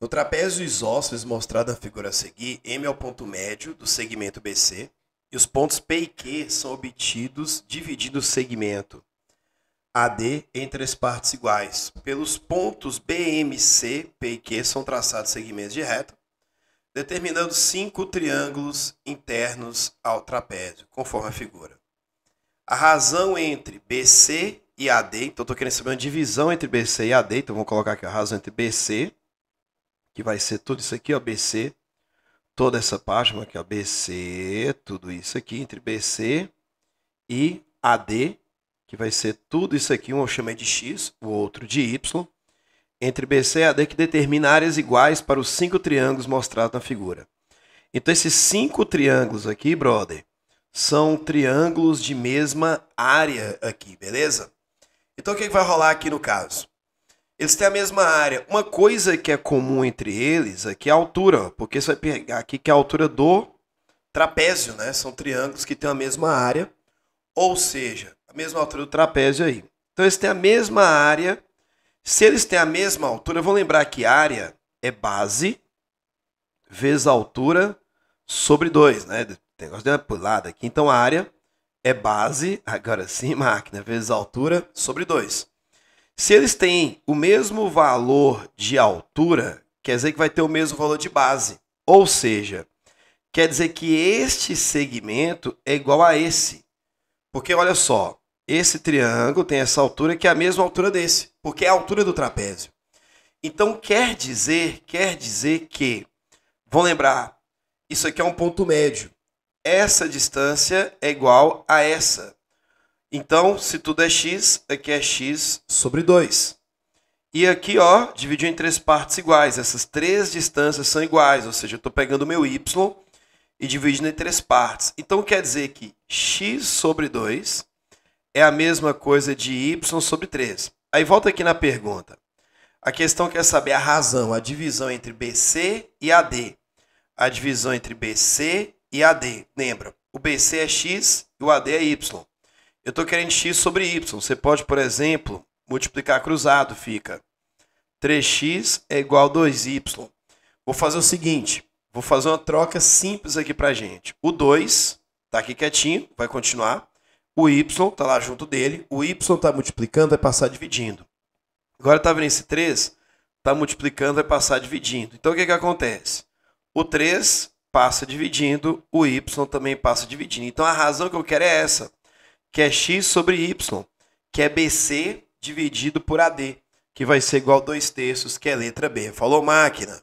No trapézio isósceles mostrado na figura a seguir, M é o ponto médio do segmento BC e os pontos P e Q são obtidos dividindo o segmento AD entre as partes iguais. Pelos pontos B, M, C, P e Q são traçados segmentos de reta, determinando cinco triângulos internos ao trapézio, conforme a figura. A razão entre BC e AD, então estou querendo saber uma divisão entre BC e AD, então vou colocar aqui a razão entre BC que vai ser tudo isso aqui, ó, BC, toda essa página aqui, ó, BC, tudo isso aqui, entre BC e AD, que vai ser tudo isso aqui, um eu chamei é de X, o outro de Y, entre BC e AD, que determina áreas iguais para os cinco triângulos mostrados na figura. Então, esses cinco triângulos aqui, brother, são triângulos de mesma área aqui, beleza? Então, o que é vai rolar aqui no caso? Eles têm a mesma área. Uma coisa que é comum entre eles é que a altura, porque você vai pegar aqui que é a altura do trapézio, né? São triângulos que têm a mesma área, ou seja, a mesma altura do trapézio aí. Então eles têm a mesma área. Se eles têm a mesma altura, eu vou lembrar que área é base vezes a altura sobre 2, né? O negócio de uma pulada aqui. Então a área é base, agora sim, máquina, vezes a altura sobre 2. Se eles têm o mesmo valor de altura, quer dizer que vai ter o mesmo valor de base. Ou seja, quer dizer que este segmento é igual a esse. Porque olha só, esse triângulo tem essa altura que é a mesma altura desse, porque é a altura do trapézio. Então quer dizer, quer dizer que, vão lembrar, isso aqui é um ponto médio. Essa distância é igual a essa. Então, se tudo é x, aqui é, é x sobre 2. E aqui, ó, dividiu em três partes iguais. Essas três distâncias são iguais, ou seja, eu estou pegando o meu y e dividindo em três partes. Então, quer dizer que x sobre 2 é a mesma coisa de y sobre 3. Aí, volta aqui na pergunta. A questão quer saber a razão, a divisão entre BC e AD. A divisão entre BC e AD. Lembra, o BC é x e o AD é y. Eu estou querendo x sobre y. Você pode, por exemplo, multiplicar cruzado, fica 3x é igual a 2y. Vou fazer o seguinte, vou fazer uma troca simples aqui para gente. O 2 está aqui quietinho, vai continuar. O y está lá junto dele. O y está multiplicando, vai passar dividindo. Agora está vendo esse 3? Está multiplicando, vai passar dividindo. Então o que, que acontece? O 3 passa dividindo, o y também passa dividindo. Então a razão que eu quero é essa que é x sobre y, que é BC dividido por AD, que vai ser igual a 2 terços, que é letra B. Falou, máquina?